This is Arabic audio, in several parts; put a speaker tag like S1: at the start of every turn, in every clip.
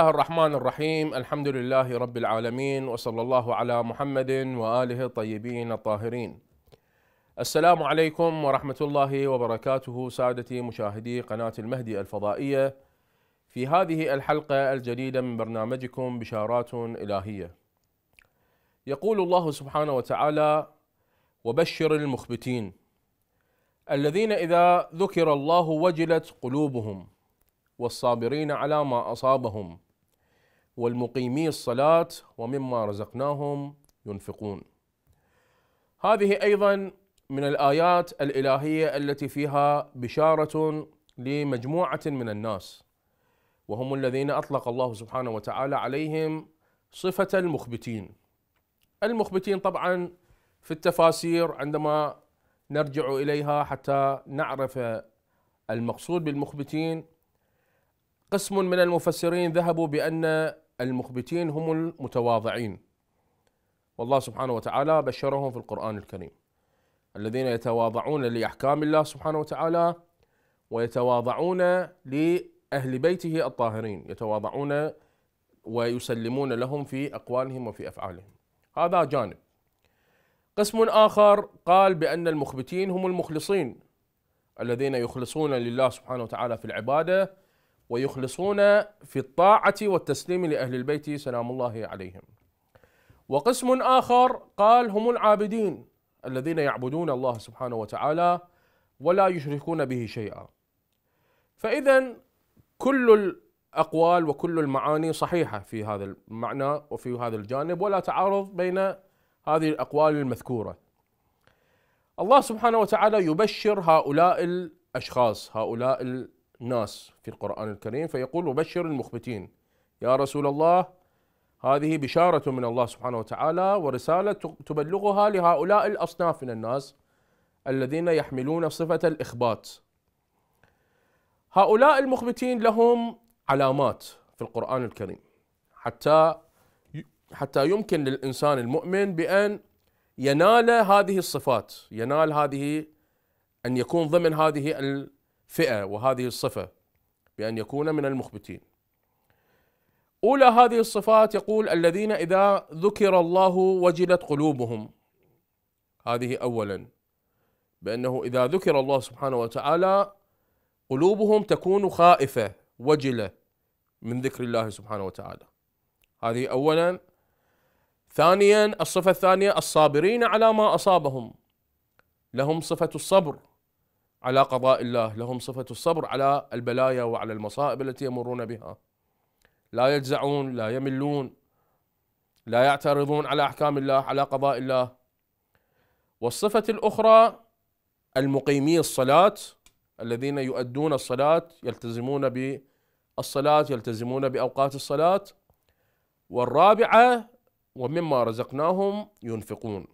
S1: الله الرحمن الرحيم الحمد لله رب العالمين وصلى الله على محمد واله الطيبين الطاهرين السلام عليكم ورحمه الله وبركاته سادتي مشاهدي قناه المهدي الفضائيه في هذه الحلقه الجديده من برنامجكم بشارات الهيه يقول الله سبحانه وتعالى وبشر المخبتين الذين اذا ذكر الله وجلت قلوبهم والصابرين على ما اصابهم والمقيمي الصلاة ومما رزقناهم ينفقون. هذه أيضا من الآيات الإلهية التي فيها بشارة لمجموعة من الناس وهم الذين أطلق الله سبحانه وتعالى عليهم صفة المخبتين. المخبتين طبعا في التفاسير عندما نرجع إليها حتى نعرف المقصود بالمخبتين قسم من المفسرين ذهبوا بأن المخبتين هم المتواضعين والله سبحانه وتعالى بشرهم في القرآن الكريم الذين يتواضعون لأحكام الله سبحانه وتعالى ويتواضعون لأهل بيته الطاهرين يتواضعون ويسلمون لهم في أقوالهم وفي أفعالهم هذا جانب قسم آخر قال بأن المخبتين هم المخلصين الذين يخلصون لله سبحانه وتعالى في العبادة ويخلصون في الطاعة والتسليم لأهل البيت سلام الله عليهم. وقسم آخر قال هم العابدين الذين يعبدون الله سبحانه وتعالى ولا يشركون به شيئا. فإذا كل الأقوال وكل المعاني صحيحة في هذا المعنى وفي هذا الجانب ولا تعارض بين هذه الأقوال المذكورة. الله سبحانه وتعالى يبشر هؤلاء الأشخاص هؤلاء الناس في القرآن الكريم فيقول وبشر المخبتين يا رسول الله هذه بشارة من الله سبحانه وتعالى ورسالة تبلغها لهؤلاء الأصناف من الناس الذين يحملون صفة الإخبات هؤلاء المخبتين لهم علامات في القرآن الكريم حتى حتى يمكن للإنسان المؤمن بأن ينال هذه الصفات ينال هذه أن يكون ضمن هذه فئه وهذه الصفه بان يكون من المخبتين. اولى هذه الصفات يقول الذين اذا ذكر الله وجلت قلوبهم. هذه اولا بانه اذا ذكر الله سبحانه وتعالى قلوبهم تكون خائفه وجله من ذكر الله سبحانه وتعالى. هذه اولا ثانيا الصفه الثانيه الصابرين على ما اصابهم لهم صفه الصبر على قضاء الله لهم صفة الصبر على البلايا وعلى المصائب التي يمرون بها لا يجزعون لا يملون لا يعترضون على أحكام الله على قضاء الله والصفة الأخرى المقيمي الصلاة الذين يؤدون الصلاة يلتزمون بالصلاة يلتزمون بأوقات الصلاة والرابعة ومما رزقناهم ينفقون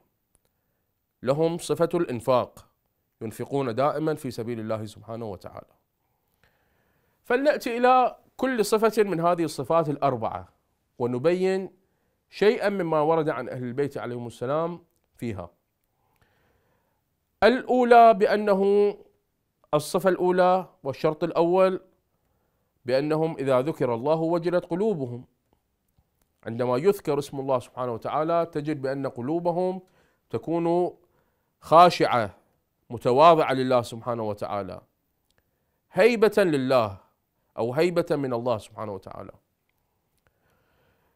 S1: لهم صفة الإنفاق ينفقون دائما في سبيل الله سبحانه وتعالى فلناتي الى كل صفه من هذه الصفات الاربعه ونبين شيئا مما ورد عن اهل البيت عليهم السلام فيها الاولى بانه الصفه الاولى والشرط الاول بانهم اذا ذكر الله وجلت قلوبهم عندما يذكر اسم الله سبحانه وتعالى تجد بان قلوبهم تكون خاشعه متواضعة لله سبحانه وتعالى هيبة لله أو هيبة من الله سبحانه وتعالى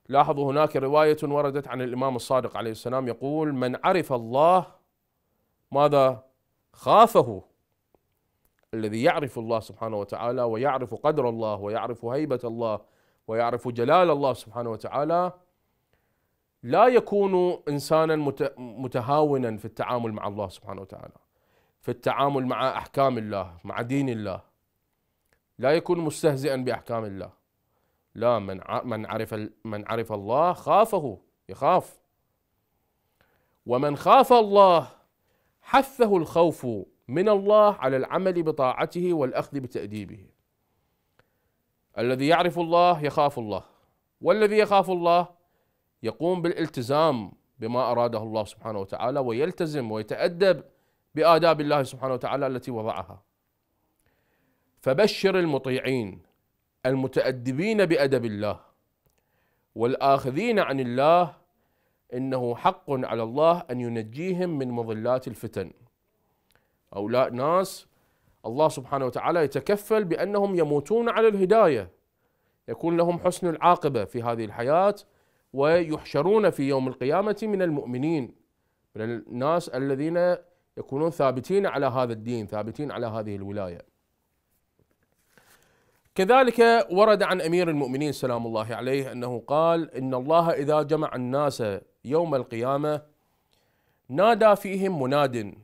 S1: لاحظوا هناك رواية وردت عن الإمام الصادق عليه السلام يقول من عرف الله ماذا خافه الذي يعرف الله سبحانه وتعالى ويعرف قدر الله ويعرف هيبة الله ويعرف جلال الله سبحانه وتعالى لا يكون إنسانا متهاونا في التعامل مع الله سبحانه وتعالى في التعامل مع احكام الله مع دين الله لا يكون مستهزئا باحكام الله لا من من عرف من عرف الله خافه يخاف ومن خاف الله حثه الخوف من الله على العمل بطاعته والاخذ بتاديبه الذي يعرف الله يخاف الله والذي يخاف الله يقوم بالالتزام بما اراده الله سبحانه وتعالى ويلتزم ويتادب بآداب الله سبحانه وتعالى التي وضعها فبشر المطيعين المتأدبين بأدب الله والآخذين عن الله إنه حق على الله أن ينجيهم من مضلات الفتن هؤلاء ناس الله سبحانه وتعالى يتكفل بأنهم يموتون على الهداية يكون لهم حسن العاقبة في هذه الحياة ويحشرون في يوم القيامة من المؤمنين من الناس الذين يكونون ثابتين على هذا الدين ثابتين على هذه الولايه كذلك ورد عن امير المؤمنين سلام الله عليه انه قال ان الله اذا جمع الناس يوم القيامه نادى فيهم مناد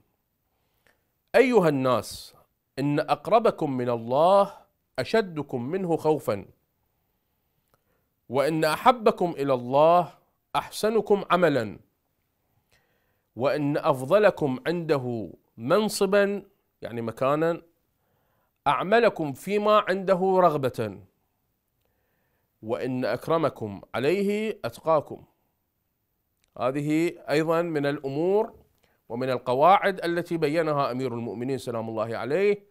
S1: ايها الناس ان اقربكم من الله اشدكم منه خوفا وان احبكم الى الله احسنكم عملا وإن أفضلكم عنده منصبا يعني مكانا أعملكم فيما عنده رغبة وإن أكرمكم عليه أتقاكم هذه أيضا من الأمور ومن القواعد التي بينها أمير المؤمنين سلام الله عليه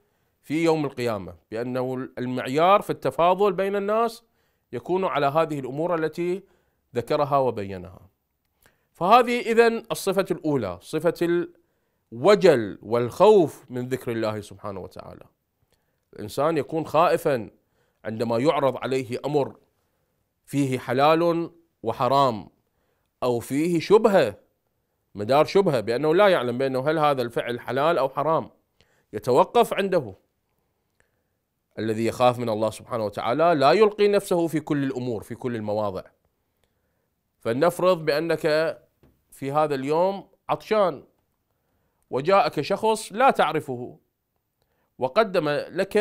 S1: في يوم القيامة بأنه المعيار في التفاضل بين الناس يكون على هذه الأمور التي ذكرها وبينها فهذه إذا الصفة الأولى صفة الوجل والخوف من ذكر الله سبحانه وتعالى الإنسان يكون خائفا عندما يعرض عليه أمر فيه حلال وحرام أو فيه شبهة مدار شبهة بأنه لا يعلم بأنه هل هذا الفعل حلال أو حرام يتوقف عنده الذي يخاف من الله سبحانه وتعالى لا يلقي نفسه في كل الامور في كل المواضع فلنفرض بانك في هذا اليوم عطشان وجاءك شخص لا تعرفه وقدم لك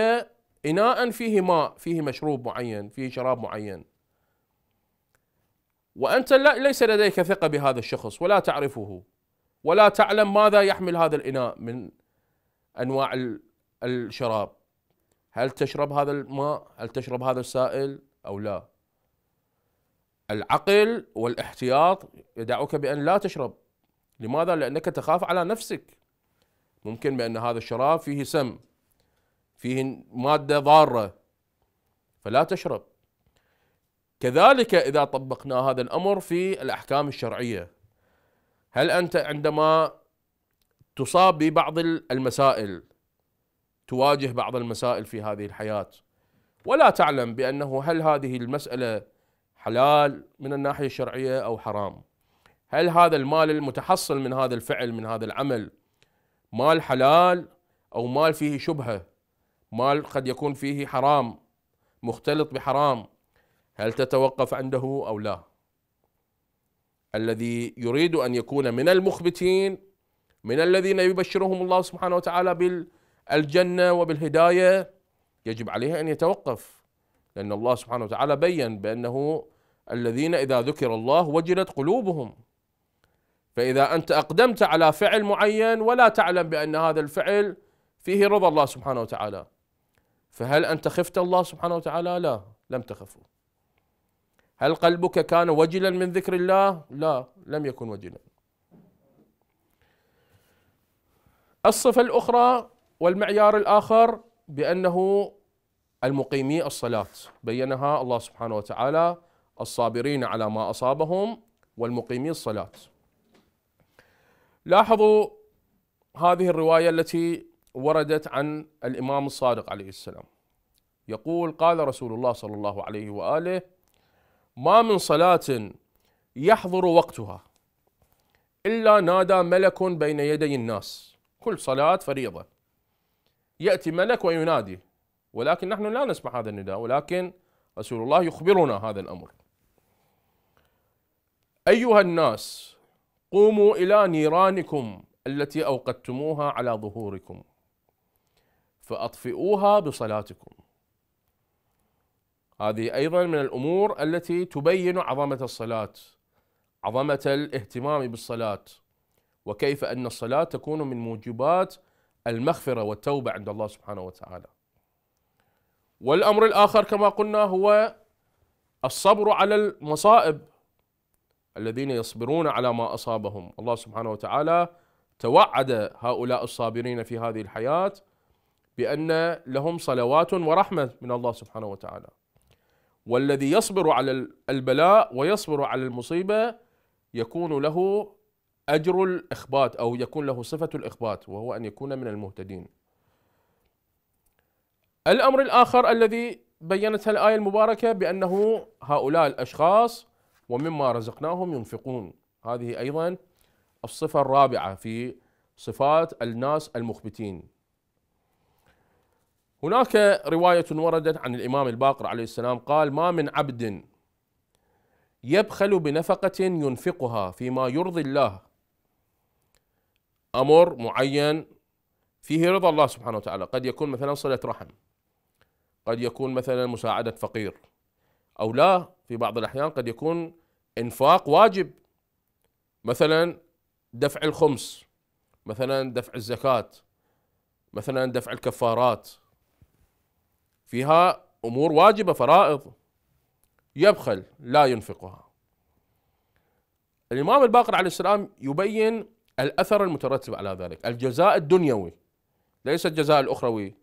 S1: إناء فيه ماء فيه مشروب معين فيه شراب معين وأنت لا ليس لديك ثقة بهذا الشخص ولا تعرفه ولا تعلم ماذا يحمل هذا الإناء من أنواع الشراب هل تشرب هذا الماء هل تشرب هذا السائل أو لا العقل والاحتياط يدعوك بأن لا تشرب لماذا؟ لأنك تخاف على نفسك ممكن بأن هذا الشراب فيه سم فيه مادة ضارة فلا تشرب كذلك إذا طبقنا هذا الأمر في الأحكام الشرعية هل أنت عندما تصاب ببعض المسائل تواجه بعض المسائل في هذه الحياة ولا تعلم بأنه هل هذه المسألة حلال من الناحيه الشرعيه او حرام هل هذا المال المتحصل من هذا الفعل من هذا العمل مال حلال او مال فيه شبهه مال قد يكون فيه حرام مختلط بحرام هل تتوقف عنده او لا الذي يريد ان يكون من المخبتين من الذين يبشرهم الله سبحانه وتعالى بالجنه وبالهدايه يجب عليه ان يتوقف لان الله سبحانه وتعالى بين بانه الذين إذا ذكر الله وجلت قلوبهم فإذا أنت أقدمت على فعل معين ولا تعلم بأن هذا الفعل فيه رضا الله سبحانه وتعالى فهل أنت خفت الله سبحانه وتعالى؟ لا لم تخفه هل قلبك كان وجلا من ذكر الله؟ لا لم يكن وجلا الصفة الأخرى والمعيار الآخر بأنه المقيمي الصلاة بينها الله سبحانه وتعالى الصابرين على ما أصابهم والمقيمي الصلاة لاحظوا هذه الرواية التي وردت عن الإمام الصادق عليه السلام يقول قال رسول الله صلى الله عليه وآله ما من صلاة يحضر وقتها إلا نادى ملك بين يدي الناس كل صلاة فريضة يأتي ملك وينادي ولكن نحن لا نسمع هذا النداء ولكن رسول الله يخبرنا هذا الأمر أيها الناس قوموا إلى نيرانكم التي أوقدتموها على ظهوركم فأطفئوها بصلاتكم هذه أيضا من الأمور التي تبين عظمة الصلاة عظمة الاهتمام بالصلاة وكيف أن الصلاة تكون من موجبات المغفرة والتوبة عند الله سبحانه وتعالى والأمر الآخر كما قلنا هو الصبر على المصائب الذين يصبرون على ما أصابهم الله سبحانه وتعالى توعد هؤلاء الصابرين في هذه الحياة بأن لهم صلوات ورحمة من الله سبحانه وتعالى والذي يصبر على البلاء ويصبر على المصيبة يكون له أجر الإخبات أو يكون له صفة الإخبات وهو أن يكون من المهتدين الأمر الآخر الذي بينتها الآية المباركة بأنه هؤلاء الأشخاص ومما رزقناهم ينفقون هذه أيضا الصفة الرابعة في صفات الناس المخبتين هناك رواية وردت عن الإمام الباقر عليه السلام قال ما من عبد يبخل بنفقة ينفقها فيما يرضي الله أمر معين فيه رضا الله سبحانه وتعالى قد يكون مثلا صلة رحم قد يكون مثلا مساعدة فقير أو لا في بعض الأحيان قد يكون إنفاق واجب مثلا دفع الخمس مثلا دفع الزكاة مثلا دفع الكفارات فيها أمور واجبة فرائض يبخل لا ينفقها الإمام الباقر عليه السلام يبين الأثر المترتب على ذلك الجزاء الدنيوي ليس الجزاء الأخروي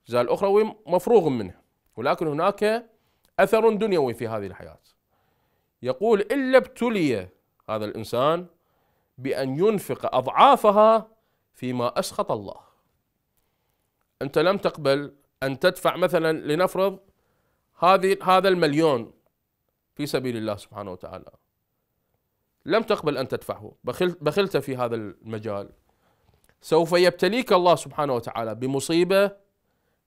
S1: الجزاء الأخروي مفروغ منه ولكن هناك أثر دنيوي في هذه الحياة يقول إلا ابتلي هذا الإنسان بأن ينفق أضعافها فيما أسخط الله أنت لم تقبل أن تدفع مثلا لنفرض هذه هذا المليون في سبيل الله سبحانه وتعالى لم تقبل أن تدفعه بخلت في هذا المجال سوف يبتليك الله سبحانه وتعالى بمصيبة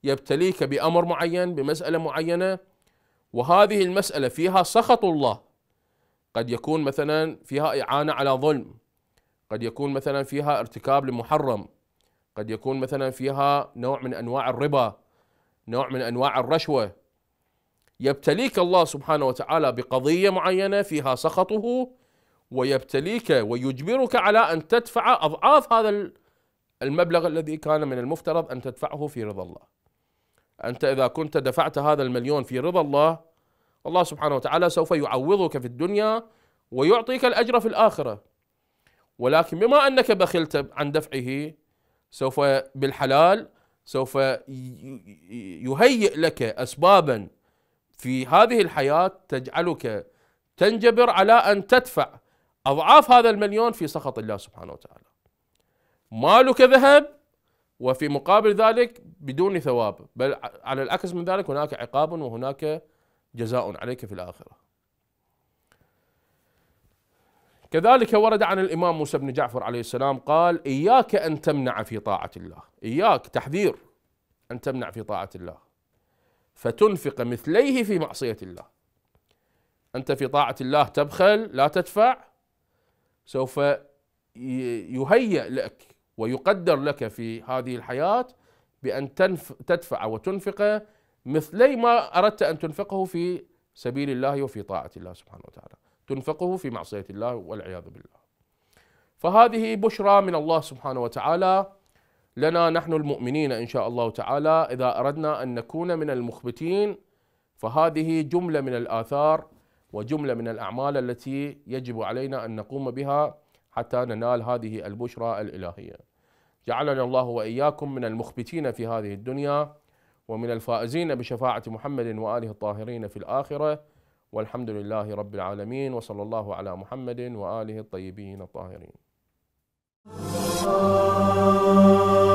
S1: يبتليك بأمر معين بمسألة معينة وهذه المسألة فيها سخط الله قد يكون مثلا فيها إعانة على ظلم قد يكون مثلا فيها ارتكاب لمحرم قد يكون مثلا فيها نوع من أنواع الربا نوع من أنواع الرشوة يبتليك الله سبحانه وتعالى بقضية معينة فيها سخطه ويبتليك ويجبرك على أن تدفع أضعاف هذا المبلغ الذي كان من المفترض أن تدفعه في رضا الله أنت إذا كنت دفعت هذا المليون في رضا الله الله سبحانه وتعالى سوف يعوضك في الدنيا ويعطيك الأجر في الآخرة ولكن بما أنك بخلت عن دفعه سوف بالحلال سوف يهيئ لك أسبابا في هذه الحياة تجعلك تنجبر على أن تدفع أضعاف هذا المليون في سخط الله سبحانه وتعالى مالك ذهب وفي مقابل ذلك بدون ثواب بل على العكس من ذلك هناك عقاب وهناك جزاء عليك في الآخرة كذلك ورد عن الإمام موسى بن جعفر عليه السلام قال إياك أن تمنع في طاعة الله إياك تحذير أن تمنع في طاعة الله فتنفق مثليه في معصية الله أنت في طاعة الله تبخل لا تدفع سوف يهيأ لك ويقدر لك في هذه الحياة بأن تنف تدفع وتنفق مثلي ما أردت أن تنفقه في سبيل الله وفي طاعة الله سبحانه وتعالى تنفقه في معصية الله والعياذ بالله فهذه بشرى من الله سبحانه وتعالى لنا نحن المؤمنين إن شاء الله تعالى إذا أردنا أن نكون من المخبتين فهذه جملة من الآثار وجملة من الأعمال التي يجب علينا أن نقوم بها حتى ننال هذه البشرى الإلهية جعلنا الله وإياكم من المخبتين في هذه الدنيا ومن الفائزين بشفاعة محمد وآله الطاهرين في الآخرة والحمد لله رب العالمين وصلى الله على محمد وآله الطيبين الطاهرين